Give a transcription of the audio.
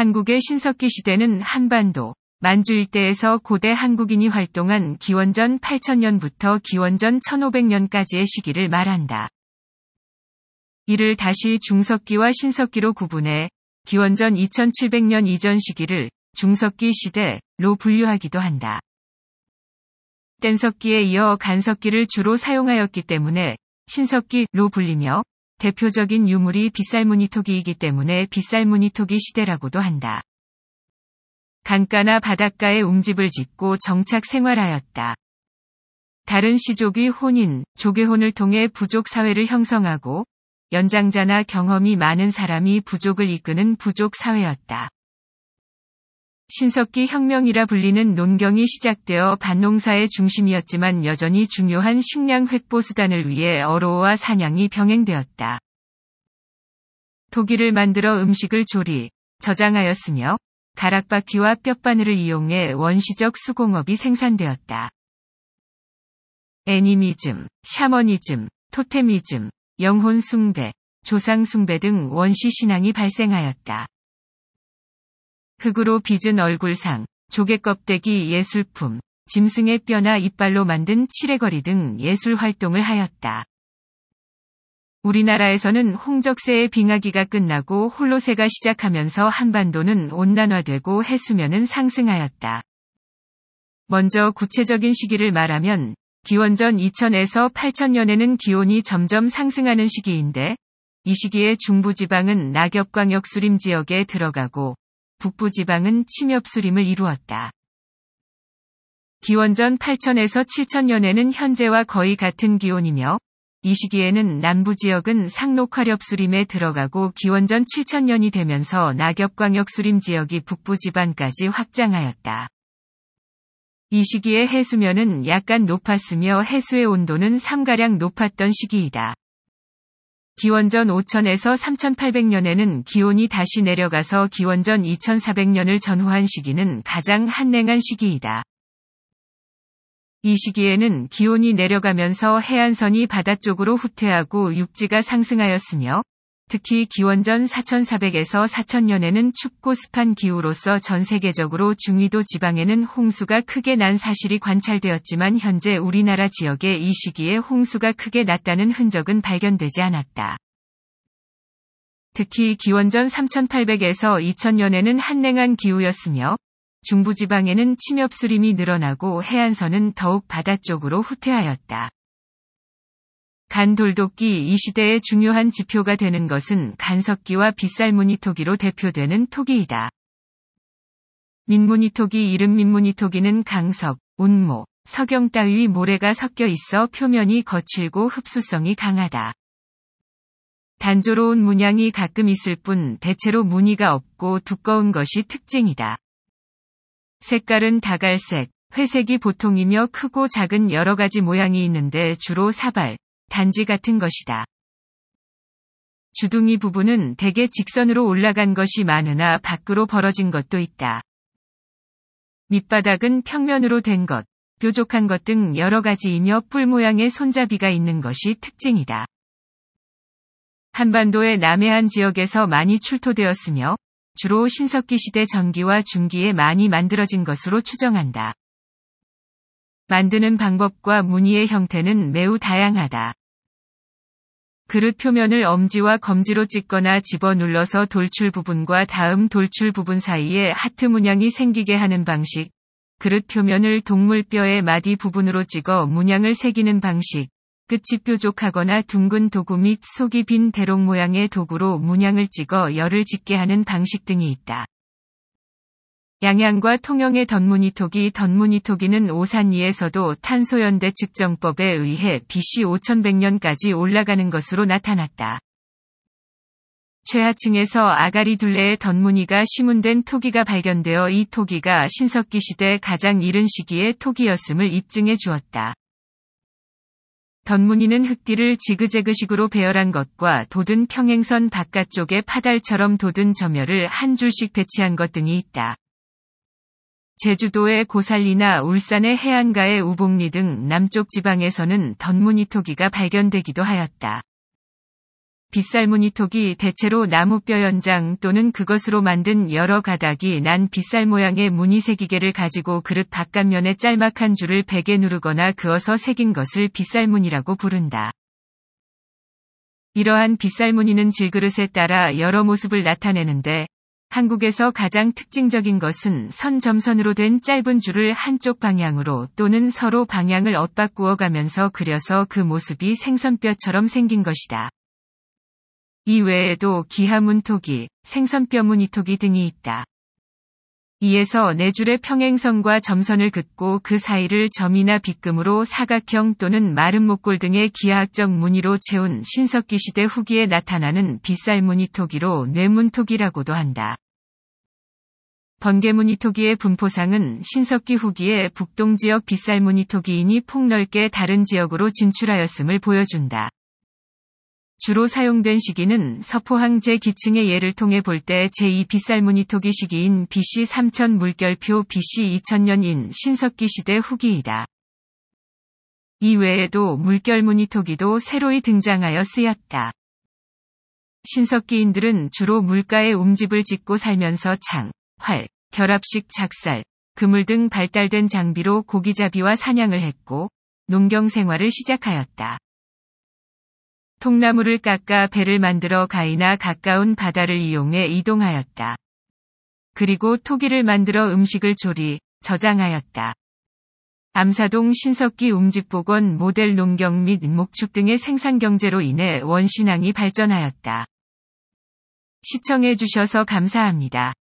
한국의 신석기 시대는 한반도, 만주 일대에서 고대 한국인이 활동한 기원전 8000년부터 기원전 1500년까지의 시기를 말한다. 이를 다시 중석기와 신석기로 구분해 기원전 2700년 이전 시기를 중석기 시대로 분류하기도 한다. 뗀석기에 이어 간석기를 주로 사용하였기 때문에 신석기로 불리며 대표적인 유물이 빗살무늬토기이기 때문에 빗살무늬토기 시대라고도 한다. 강가나 바닷가에 움집을 짓고 정착 생활하였다. 다른 시족이 혼인, 조계혼을 통해 부족 사회를 형성하고 연장자나 경험이 많은 사람이 부족을 이끄는 부족 사회였다. 신석기 혁명이라 불리는 논경이 시작되어 반농사의 중심이었지만 여전히 중요한 식량 획보 수단을 위해 어로와 사냥이 병행되었다. 독일을 만들어 음식을 조리, 저장하였으며 가락바퀴와 뼈바늘을 이용해 원시적 수공업이 생산되었다. 애니미즘, 샤머니즘, 토테미즘, 영혼 숭배, 조상 숭배 등 원시 신앙이 발생하였다. 흙으로 빚은 얼굴상, 조개껍데기 예술품, 짐승의 뼈나 이빨로 만든 칠해거리 등 예술 활동을 하였다. 우리나라에서는 홍적세의 빙하기가 끝나고 홀로세가 시작하면서 한반도는 온난화되고 해수면은 상승하였다. 먼저 구체적인 시기를 말하면 기원전 2000에서 8000년에는 기온이 점점 상승하는 시기인데 이 시기에 중부지방은 낙엽광역 수림 지역에 들어가고 북부 지방은 침엽수림을 이루었다. 기원전 8000에서 7000년에는 현재와 거의 같은 기온이며 이 시기에는 남부 지역은 상록화렵수림에 들어가고 기원전 7000년이 되면서 낙엽광역수림 지역이 북부 지방까지 확장하였다. 이 시기에 해수면은 약간 높았으며 해수의 온도는 3가량 높았던 시기이다. 기원전 5000에서 3800년에는 기온이 다시 내려가서 기원전 2400년을 전후한 시기는 가장 한랭한 시기이다. 이 시기에는 기온이 내려가면서 해안선이 바다 쪽으로 후퇴하고 육지가 상승하였으며 특히 기원전 4400에서 4000년에는 춥고 습한 기후로서 전 세계적으로 중위도 지방에는 홍수가 크게 난 사실이 관찰되었지만 현재 우리나라 지역에 이 시기에 홍수가 크게 났다는 흔적은 발견되지 않았다. 특히 기원전 3800에서 2000년에는 한랭한 기후였으며 중부지방에는 침엽수림이 늘어나고 해안선은 더욱 바다 쪽으로 후퇴하였다. 간돌독기이 시대의 중요한 지표가 되는 것은 간석기와 빗살무늬 토기로 대표되는 토기이다. 민무늬 토기 이름 민무늬 토기는 강석, 운모, 석영 따위 모래가 섞여 있어 표면이 거칠고 흡수성이 강하다. 단조로운 문양이 가끔 있을 뿐 대체로 무늬가 없고 두꺼운 것이 특징이다. 색깔은 다갈색, 회색이 보통이며 크고 작은 여러 가지 모양이 있는데 주로 사발, 단지 같은 것이다. 주둥이 부분은 대개 직선으로 올라간 것이 많으나 밖으로 벌어진 것도 있다. 밑바닥은 평면으로 된 것, 뾰족한 것 등 여러 가지이며 뿔 모양의 손잡이가 있는 것이 특징이다. 한반도의 남해안 지역에서 많이 출토되었으며 주로 신석기 시대 전기와 중기에 많이 만들어진 것으로 추정한다. 만드는 방법과 무늬의 형태는 매우 다양하다. 그릇 표면을 엄지와 검지로 찍거나 집어 눌러서 돌출 부분과 다음 돌출 부분 사이에 하트 문양이 생기게 하는 방식. 그릇 표면을 동물뼈의 마디 부분으로 찍어 문양을 새기는 방식. 끝이 뾰족하거나 둥근 도구 및 속이 빈 대롱 모양의 도구로 문양을 찍어 열을 짓게 하는 방식 등이 있다. 양양과 통영의 던무니토기 던무니토기는 오산리에서도 탄소연대 측정법에 의해 BC 5100년까지 올라가는 것으로 나타났다. 최하층에서 아가리 둘레의 던무니가 심은된 토기가 발견되어 이 토기가 신석기 시대 가장 이른 시기의 토기였음을 입증해 주었다. 덧무늬는 흙띠를 지그재그식으로 배열한 것과 돋은 평행선 바깥쪽에 파달처럼 돋은 점열을 한 줄씩 배치한 것 등이 있다. 제주도의 고산리나 울산의 해안가의 우봉리등 남쪽 지방에서는 덧무늬토기가 발견되기도 하였다. 빗살무늬토기 대체로 나무뼈 연장 또는 그것으로 만든 여러 가닥이 난 빗살 모양의 무늬 새기개를 가지고 그릇 바깥면에 짤막한 줄을 베개 누르거나 그어서 새긴 것을 빗살무늬라고 부른다. 이러한 빗살무늬는 질그릇에 따라 여러 모습을 나타내는데 한국에서 가장 특징적인 것은 선 점선으로 된 짧은 줄을 한쪽 방향으로 또는 서로 방향을 엇바꾸어 가면서 그려서 그 모습이 생선뼈처럼 생긴 것이다. 이외에도 기하문토기, 생선뼈 무늬토기 등이 있다. 이에서 네 줄의 평행선과 점선을 긋고 그 사이를 점이나 빗금으로 사각형 또는 마른 목골 등의 기하학적 무늬로 채운 신석기 시대 후기에 나타나는 빗살무늬 토기로 뇌문토기라고도 한다. 번개무늬 토기의 분포상은 신석기 후기에 북동지역 빗살무늬 토기인이 폭넓게 다른 지역으로 진출하였음을 보여준다. 주로 사용된 시기는 서포항제 기층의 예를 통해 볼 때 제2 빗살무늬토기 시기인 BC 3000 물결표 BC 2000년인 신석기 시대 후기이다. 이외에도 물결무늬토기도 새로이 등장하여 쓰였다. 신석기인들은 주로 물가에 움집을 짓고 살면서 창, 활, 결합식 작살, 그물 등 발달된 장비로 고기잡이와 사냥을 했고 농경 생활을 시작하였다. 통나무를 깎아 배를 만들어 가이나 가까운 바다를 이용해 이동하였다. 그리고 토기를 만들어 음식을 조리, 저장하였다. 암사동 신석기 움집복원 모델 농경 및 목축 등의 생산 경제로 인해 원신항이 발전하였다. 시청해주셔서 감사합니다.